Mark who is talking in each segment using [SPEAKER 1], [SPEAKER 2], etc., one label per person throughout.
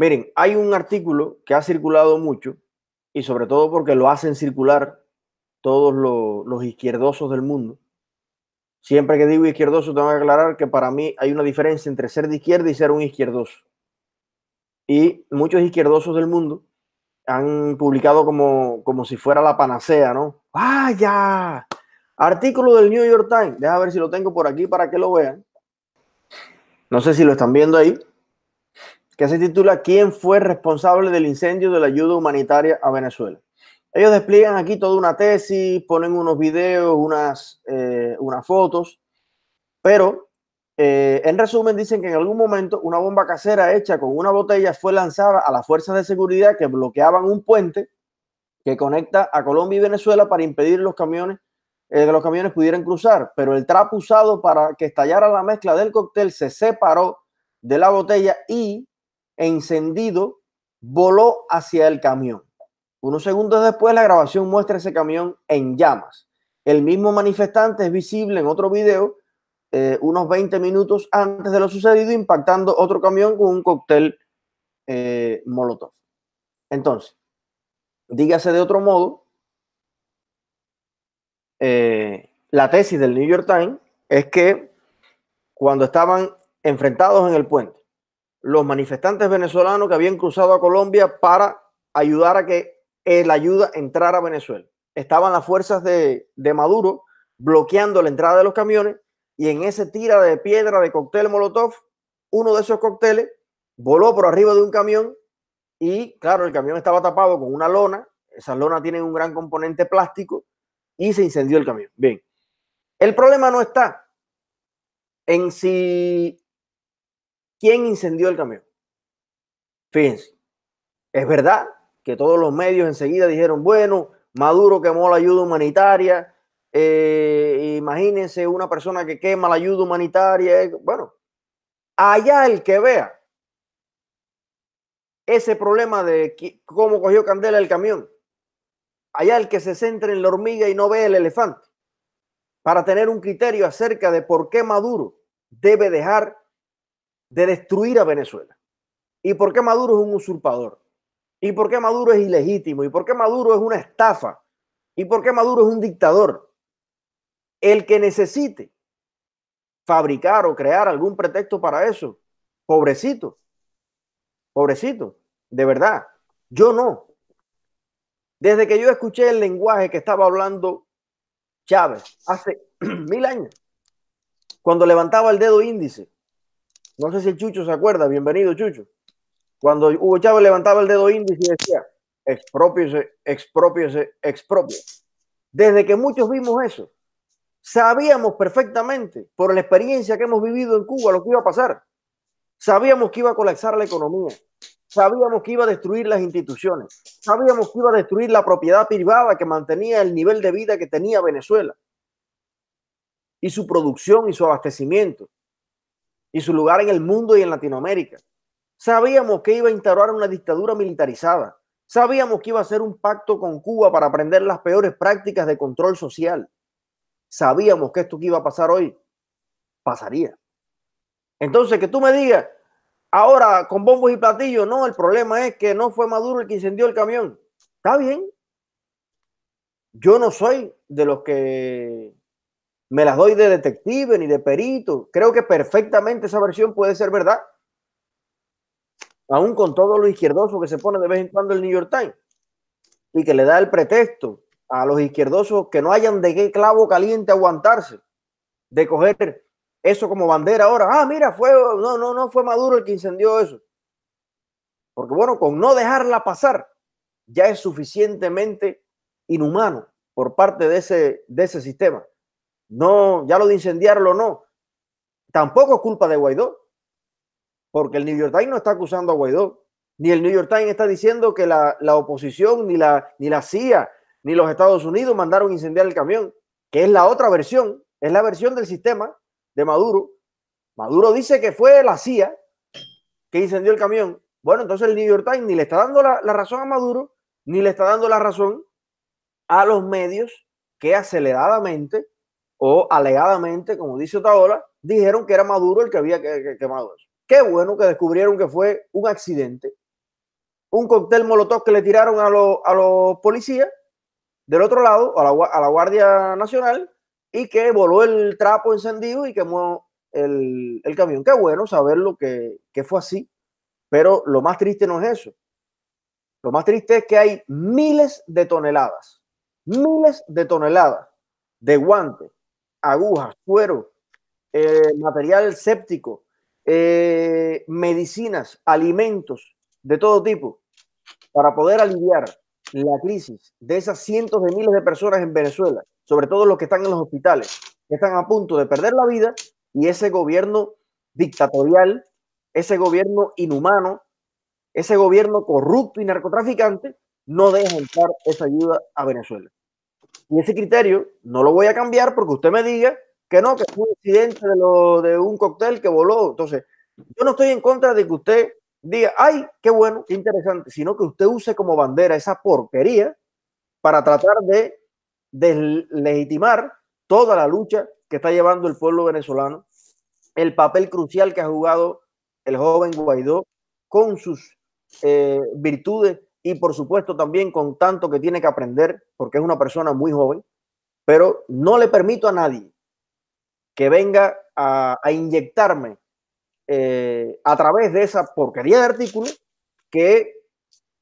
[SPEAKER 1] Miren, hay un artículo que ha circulado mucho y sobre todo porque lo hacen circular todos los, izquierdosos del mundo. Siempre que digo izquierdoso, tengo que aclarar que para mí hay una diferencia entre ser de izquierda y ser un izquierdoso. Y muchos izquierdosos del mundo han publicado como, como si fuera la panacea, ¿no? ¡Vaya! Artículo del New York Times. Deja ver si lo tengo por aquí para que lo vean. No sé si lo están viendo ahí que se titula ¿Quién fue responsable del incendio de la ayuda humanitaria a Venezuela? Ellos despliegan aquí toda una tesis, ponen unos videos, unas, eh, unas fotos, pero eh, en resumen dicen que en algún momento una bomba casera hecha con una botella fue lanzada a las fuerzas de seguridad que bloqueaban un puente que conecta a Colombia y Venezuela para impedir los camiones eh, que los camiones pudieran cruzar, pero el trapo usado para que estallara la mezcla del cóctel se separó de la botella y e encendido, voló hacia el camión. Unos segundos después, la grabación muestra ese camión en llamas. El mismo manifestante es visible en otro video, eh, unos 20 minutos antes de lo sucedido, impactando otro camión con un cóctel eh, molotov. Entonces, dígase de otro modo, eh, la tesis del New York Times es que cuando estaban enfrentados en el puente, los manifestantes venezolanos que habían cruzado a Colombia para ayudar a que la ayuda entrara a Venezuela. Estaban las fuerzas de, Maduro bloqueando la entrada de los camiones y en ese tira de piedra de cóctel Molotov, uno de esos cócteles voló por arriba de un camión y claro, el camión estaba tapado con una lona, Esa lona tiene un gran componente plástico y se incendió el camión. Bien, el problema no está en si ¿Quién incendió el camión? Fíjense, es verdad que todos los medios enseguida dijeron, bueno, Maduro quemó la ayuda humanitaria, eh, imagínense una persona que quema la ayuda humanitaria, eh, bueno, allá el que vea ese problema de cómo cogió candela el camión, allá el que se centre en la hormiga y no ve el elefante, para tener un criterio acerca de por qué Maduro debe dejar de destruir a Venezuela. ¿Y por qué Maduro es un usurpador? ¿Y por qué Maduro es ilegítimo? ¿Y por qué Maduro es una estafa? ¿Y por qué Maduro es un dictador? El que necesite fabricar o crear algún pretexto para eso, pobrecito, pobrecito, de verdad, yo no. Desde que yo escuché el lenguaje que estaba hablando Chávez hace mil años, cuando levantaba el dedo índice no sé si el Chucho se acuerda, bienvenido Chucho. Cuando Hugo Chávez levantaba el dedo índice y decía, expropiese, expropiese, expropie. Desde que muchos vimos eso, sabíamos perfectamente por la experiencia que hemos vivido en Cuba lo que iba a pasar. Sabíamos que iba a colapsar la economía, sabíamos que iba a destruir las instituciones, sabíamos que iba a destruir la propiedad privada que mantenía el nivel de vida que tenía Venezuela y su producción y su abastecimiento y su lugar en el mundo y en Latinoamérica. Sabíamos que iba a instaurar una dictadura militarizada. Sabíamos que iba a hacer un pacto con Cuba para aprender las peores prácticas de control social. Sabíamos que esto que iba a pasar hoy pasaría. Entonces, que tú me digas, ahora con bombos y platillos, no, el problema es que no fue Maduro el que incendió el camión. Está bien. Yo no soy de los que me las doy de detective ni de perito. Creo que perfectamente esa versión puede ser verdad. Aún con todo lo izquierdoso que se pone de vez en cuando el New York Times y que le da el pretexto a los izquierdosos que no hayan de qué clavo caliente aguantarse de coger eso como bandera ahora. Ah, mira, fue no, no, no fue Maduro el que incendió eso. Porque bueno, con no dejarla pasar ya es suficientemente inhumano por parte de ese, de ese sistema. No, ya lo de incendiarlo no. Tampoco es culpa de Guaidó, porque el New York Times no está acusando a Guaidó, ni el New York Times está diciendo que la, oposición, ni la, ni la CIA, ni los Estados Unidos mandaron incendiar el camión, que es la otra versión, es la versión del sistema de Maduro. Maduro dice que fue la CIA que incendió el camión. Bueno, entonces el New York Times ni le está dando la, la razón a Maduro, ni le está dando la razón a los medios que aceleradamente o alegadamente, como dice otra hora, dijeron que era Maduro el que había quemado eso. Qué bueno que descubrieron que fue un accidente, un cóctel molotov que le tiraron a, los policías del otro lado, a la, Guardia Nacional, y que voló el trapo encendido y quemó el, camión. Qué bueno saberlo que, que fue así, pero lo más triste no es eso. Lo más triste es que hay miles de toneladas, miles de toneladas de guantes agujas, suero, eh, material séptico, eh, medicinas, alimentos de todo tipo, para poder aliviar la crisis de esas cientos de miles de personas en Venezuela, sobre todo los que están en los hospitales, que están a punto de perder la vida, y ese gobierno dictatorial, ese gobierno inhumano, ese gobierno corrupto y narcotraficante, no deja entrar esa ayuda a Venezuela. Y ese criterio no lo voy a cambiar porque usted me diga que no, que fue un accidente de, lo, de un cóctel que voló. Entonces, yo no estoy en contra de que usted diga, ay, qué bueno, qué interesante, sino que usted use como bandera esa porquería para tratar de deslegitimar toda la lucha que está llevando el pueblo venezolano, el papel crucial que ha jugado el joven Guaidó con sus eh, virtudes y por supuesto también con tanto que tiene que aprender, porque es una persona muy joven, pero no le permito a nadie que venga a, inyectarme eh, a través de esa porquería de artículo que,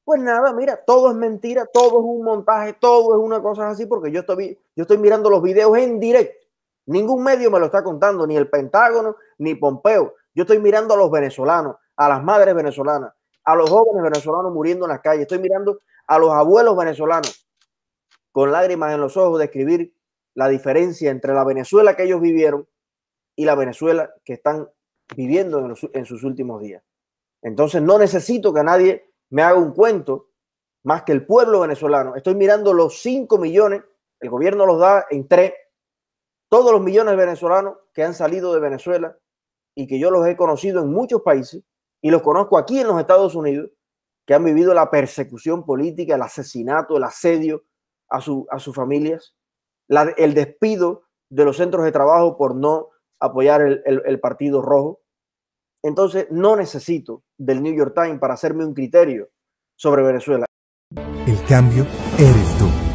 [SPEAKER 1] pues nada, mira, todo es mentira, todo es un montaje, todo es una cosa así, porque yo estoy, yo estoy mirando los videos en directo. Ningún medio me lo está contando, ni el Pentágono, ni Pompeo. Yo estoy mirando a los venezolanos, a las madres venezolanas, a los jóvenes venezolanos muriendo en las calles, estoy mirando a los abuelos venezolanos con lágrimas en los ojos describir escribir la diferencia entre la Venezuela que ellos vivieron y la Venezuela que están viviendo en, sus últimos días. Entonces no necesito que nadie me haga un cuento más que el pueblo venezolano. Estoy mirando los 5 millones, el gobierno los da en 3, todos los millones de venezolanos que han salido de Venezuela y que yo los he conocido en muchos países y los conozco aquí en los Estados Unidos, que han vivido la persecución política, el asesinato, el asedio a, a sus familias, el despido de los centros de trabajo por no apoyar el Partido Rojo. Entonces, no necesito del New York Times para hacerme un criterio sobre Venezuela. El cambio eres tú.